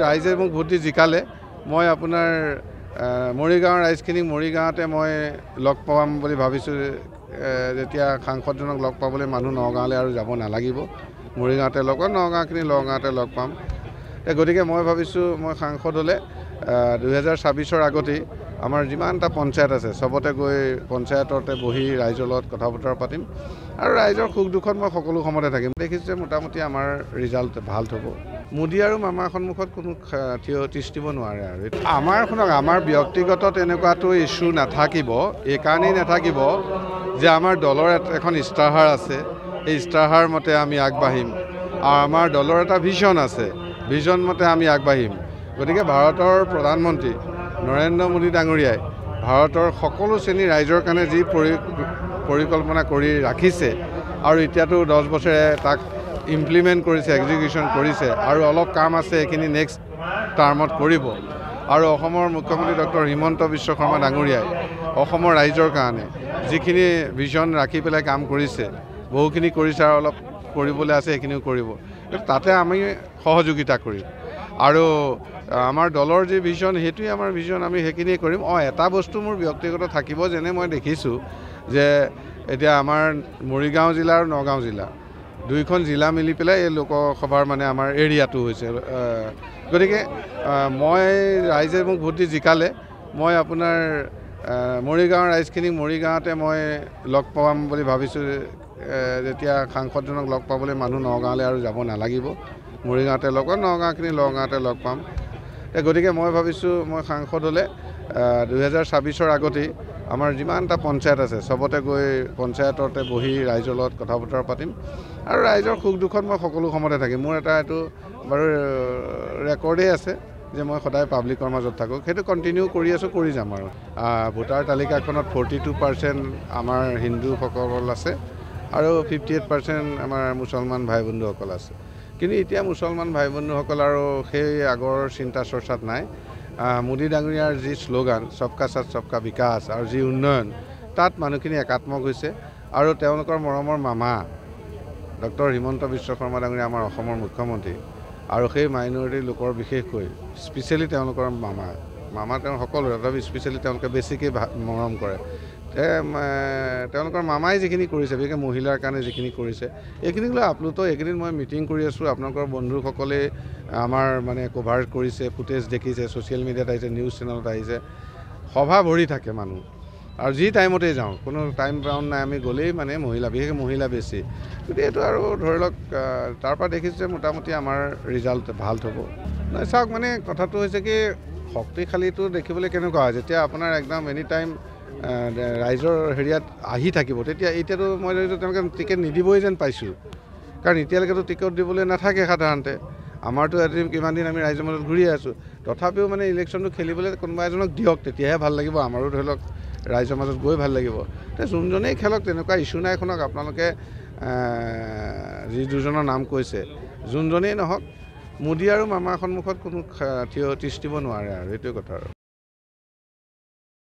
ৰাইজে মোক ভোট দি জিকালে মই আপোনাৰ মৰিগাঁৱৰ ৰাইজখিনিক মৰিগাঁৱতে মই লগ পাম বুলি ভাবিছোঁ যেতিয়া সাংসদজনক লগ পাবলৈ মানুহ নগাঁৱলৈ আৰু যাব নালাগিব মৰিগাঁৱতে লগ পাম নগাঁওখিনি নগাঁৱতে লগ পাম গতিকে মই ভাবিছোঁ মই সাংসদ হ'লে দুহেজাৰ ছাব্বিছৰ আগতেই আমাৰ যিমানটা পঞ্চায়ত আছে চবতে গৈ পঞ্চায়ততে বহি ৰাইজৰ লগত কথা বতৰা পাতিম আৰু ৰাইজৰ সুখ দুখত মই সকলো সময়তে থাকিম দেখিছোঁ যে মোটামুটি আমাৰ ৰিজাল্ট ভাল হ'ব মোদী আৰু মামাৰ সন্মুখত কোনো থিয় তিষ্টিব নোৱাৰে আৰু আমাৰ শুনক আমাৰ ব্যক্তিগত তেনেকুৱাতো ইছ্যু নাথাকিব এইকাৰণেই নাথাকিব যে আমাৰ দলৰ এখন ইষ্টাৰহাৰ আছে এই ইষ্টাৰহাৰ মতে আমি আগবাঢ়িম আৰু আমাৰ দলৰ এটা ভিজন আছে ভিজন মতে আমি আগবাঢ়িম গতিকে ভাৰতৰ প্ৰধানমন্ত্ৰী নৰেন্দ্ৰ মোদী ডাঙৰীয়াই ভাৰতৰ সকলো শ্ৰেণীৰ ৰাইজৰ কাৰণে যি পৰি পৰিকল্পনা কৰি ৰাখিছে আৰু এতিয়াতো দহ বছৰে তাক ইমপ্লিমেণ্ট কৰিছে এক্সিকিউশ্যন কৰিছে আৰু অলপ কাম আছে এইখিনি নেক্সট টাৰ্মত কৰিব আৰু অসমৰ মুখ্যমন্ত্ৰী ডক্টৰ হিমন্ত বিশ্ব শৰ্মা ডাঙৰীয়াই অসমৰ ৰাইজৰ কাৰণে যিখিনি ভিজন ৰাখি পেলাই কাম কৰিছে বহুখিনি কৰিছে আৰু অলপ কৰিবলৈ আছে সেইখিনিও কৰিব তাতে আমি সহযোগিতা কৰিম আৰু আমাৰ দলৰ যি ভিজন সেইটোৱে আমাৰ ভিজন আমি সেইখিনিয়ে কৰিম অঁ এটা বস্তু মোৰ ব্যক্তিগত থাকিব যেনে মই দেখিছোঁ যে এতিয়া আমাৰ মৰিগাঁও জিলা আৰু নগাঁও জিলা দুইখন জিলা মিলি পেলাই এই লোকসভাৰ মানে আমাৰ এৰিয়াটো হৈছে গতিকে মই ৰাইজে মোক ভোট দি জিকালে মই আপোনাৰ মৰিগাঁৱৰ ৰাইজখিনিক মৰিগাঁৱতে মই লগ পাম বুলি ভাবিছোঁ যেতিয়া সাংসদজনক লগ পাবলৈ মানুহ নগাঁৱলৈ আৰু যাব নালাগিব মৰিগাঁৱতে লগ পাম নগাঁওখিনি নগাঁৱতে লগ পাম গতিকে মই ভাবিছোঁ মই সাংসদ হ'লে দুহেজাৰ ছাব্বিছৰ আগতেই আমাৰ যিমান এটা পঞ্চায়ত আছে চবতে গৈ পঞ্চায়ততে বহি ৰাইজৰ লগত কথা বতৰা পাতিম আৰু ৰাইজৰ সুখ দুখত মই সকলো সময়তে থাকিম মোৰ এটা এইটো বাৰু ৰেকৰ্ডেই আছে যে মই সদায় পাব্লিকৰ মাজত থাকোঁ সেইটো কণ্টিনিউ কৰি আছোঁ কৰি যাম আৰু ভোটাৰ তালিকাখনত ফৰ্টি টু পাৰ্চেণ্ট আমাৰ হিন্দুসকল আছে আৰু ফিফটি এইট পাৰ্চেণ্ট আমাৰ মুছলমান ভাই বন্ধুসকল আছে কিন্তু এতিয়া মুছলমান ভাই বন্ধুসকল আৰু সেই আগৰ চিন্তা চৰ্চাত নাই মোদী ডাঙৰীয়াৰ যি শ্লোগান চবকা সাথ সবকা বিকাশ আৰু যি উন্নয়ন তাত মানুহখিনি একাত্মক হৈছে আৰু তেওঁলোকৰ মৰমৰ মামা ডক্টৰ হিমন্ত বিশ্ব শৰ্মা ডাঙৰীয়া আমাৰ অসমৰ মুখ্যমন্ত্ৰী আৰু সেই মাইনৰিটি লোকৰ বিশেষকৈ স্পেচিয়েলি তেওঁলোকৰ মামা মামা তেওঁ সকলোৱে তথাপি স্পেচিয়েলি তেওঁলোকে বেছিকৈ মৰম কৰে তেওঁলোকৰ মামাই যিখিনি কৰিছে বিশেষকৈ মহিলাৰ কাৰণে যিখিনি কৰিছে এইখিনিক লৈ আপ্লুত এইকেইদিন মই মিটিং কৰি আছোঁ আপোনালোকৰ বন্ধুসকলে আমাৰ মানে কভাৰ কৰিছে ফুটেজ দেখিছে ছ'চিয়েল মিডিয়াত আহিছে নিউজ চেনেলত আহিছে সভা ভৰি থাকে মানুহ আৰু যি টাইমতেই যাওঁ কোনো টাইম ব্ৰাউণ নাই আমি গ'লেই মানে মহিলা বিশেষকৈ মহিলা বেছি গতিকে এইটো আৰু ধৰি লওক তাৰপৰা দেখিছোঁ যে মোটামুটি আমাৰ ৰিজাল্ট ভাল হ'ব চাওক মানে কথাটো হৈছে কি শক্তিশালীটো দেখিবলৈ কেনেকুৱা হয় যেতিয়া আপোনাৰ একদম এনি টাইম ৰাইজৰ হেৰিয়াত আহি থাকিব তেতিয়া এতিয়াতো মই ভাবিছোঁ তেওঁলোকে টিকেট নিদিবই যেন পাইছোঁ কাৰণ এতিয়ালৈকেতো টিকট দিবলৈ নাথাকে সাধাৰণতে আমাৰতো এদিন কিমান দিন আমি ৰাইজৰ মাজত ঘূৰি আছোঁ তথাপিও মানে ইলেকশ্যনটো খেলিবলৈ কোনোবা এজনক দিয়ক তেতিয়াহে ভাল লাগিব আমাৰো ধৰি লওক ৰাইজৰ মাজত গৈ ভাল লাগিব তে যোনজনেই খেলক তেনেকুৱা ইছ্যু নাই শুনক আপোনালোকে যি দুজনৰ নাম কৈছে যোনজনেই নহওক মোদী আৰু মামাৰ সন্মুখত কোনো থিয় তিষ্টিব নোৱাৰে আৰু এইটোৱে কথা আৰু